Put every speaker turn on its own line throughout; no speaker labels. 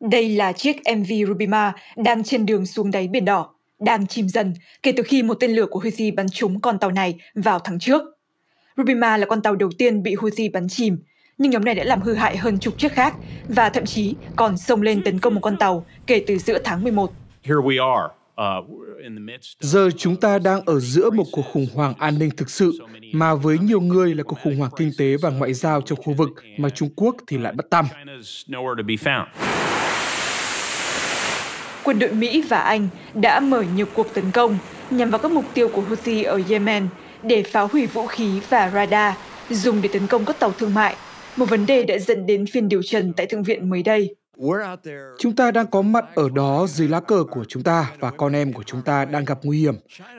Đây là chiếc MV Rubima đang trên đường xuống đáy Biển Đỏ, đang chìm dần kể từ khi một tên lửa của Houthi bắn trúng con tàu này vào tháng trước. Rubima là con tàu đầu tiên bị Houthi bắn chìm, nhưng nhóm này đã làm hư hại hơn chục chiếc khác và thậm chí còn xông lên tấn công một con tàu kể từ giữa tháng 11.
Here we are. Uh, Giờ chúng ta đang ở giữa một cuộc khủng hoảng an ninh thực sự mà với nhiều người là cuộc khủng hoảng kinh tế và ngoại giao trong khu vực mà Trung Quốc thì lại bất tăm.
Quân đội Mỹ và Anh đã mở nhiều cuộc tấn công nhằm vào các mục tiêu của Houthi ở Yemen để phá hủy vũ khí và radar dùng để tấn công các tàu thương mại, một vấn đề đã dẫn đến phiên điều trần tại Thượng viện mới đây.
Chúng ta đang có mặt ở đó dưới lá cờ của chúng ta và con em của chúng ta đang gặp nguy hiểm.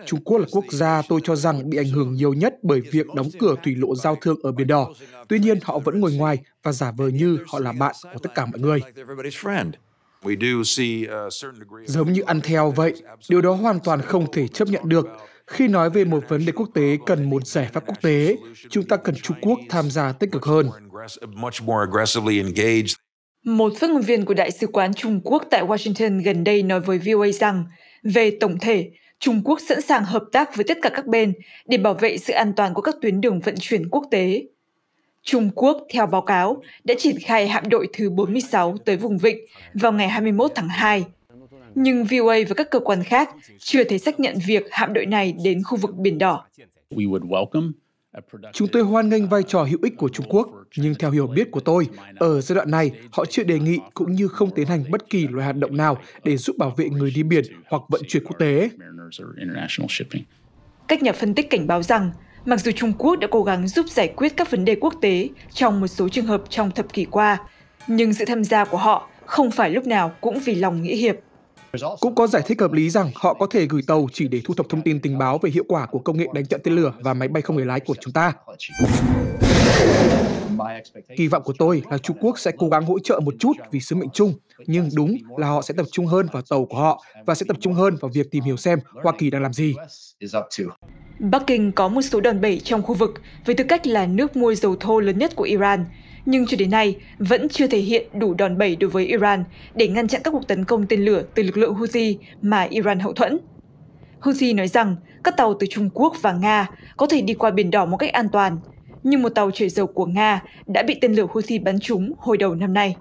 Trung Quốc là quốc gia tôi cho rằng bị ảnh hưởng nhiều nhất bởi việc đóng cửa thủy lộ giao thương ở Biển Đỏ. Tuy nhiên, họ vẫn ngồi ngoài và giả vờ như họ là bạn của tất cả mọi người. Giống như ăn theo vậy, điều đó hoàn toàn không thể chấp nhận được. Khi nói về một vấn đề quốc tế cần một giải pháp quốc tế, chúng ta cần Trung Quốc tham gia tích cực hơn.
Một phát ngôn viên của Đại sứ quán Trung Quốc tại Washington gần đây nói với VOA rằng, về tổng thể, Trung Quốc sẵn sàng hợp tác với tất cả các bên để bảo vệ sự an toàn của các tuyến đường vận chuyển quốc tế. Trung Quốc, theo báo cáo, đã triển khai hạm đội thứ 46 tới vùng Vịnh vào ngày 21 tháng 2. Nhưng VOA và các cơ quan khác chưa thể xác nhận việc hạm đội này đến khu vực Biển Đỏ. Chúng
tôi hoan nghênh vai trò hữu ích của Trung Quốc, nhưng theo hiểu biết của tôi, ở giai đoạn này, họ chưa đề nghị cũng như không tiến hành bất kỳ loại hoạt động nào để giúp bảo vệ người đi biển hoặc vận chuyển quốc tế.
Các nhà phân tích cảnh báo rằng, mặc dù Trung Quốc đã cố gắng giúp giải quyết các vấn đề quốc tế trong một số trường hợp trong thập kỷ qua, nhưng sự tham gia của họ không phải lúc nào cũng vì lòng nghĩa hiệp.
Cũng có giải thích hợp lý rằng họ có thể gửi tàu chỉ để thu thập thông tin tình báo về hiệu quả của công nghệ đánh chặn tên lửa và máy bay không người lái của chúng ta. Kỳ vọng của tôi là Trung Quốc sẽ cố gắng hỗ trợ một chút vì sứ mệnh chung, nhưng đúng là họ sẽ tập trung hơn vào tàu của họ và sẽ tập trung hơn vào việc tìm hiểu xem Hoa Kỳ đang làm gì.
Bắc Kinh có một số đòn bẩy trong khu vực với tư cách là nước mua dầu thô lớn nhất của Iran – nhưng cho đến nay vẫn chưa thể hiện đủ đòn bẩy đối với iran để ngăn chặn các cuộc tấn công tên lửa từ lực lượng houthi mà iran hậu thuẫn houthi nói rằng các tàu từ trung quốc và nga có thể đi qua biển đỏ một cách an toàn nhưng một tàu chở dầu của nga đã bị tên lửa houthi bắn trúng hồi đầu năm nay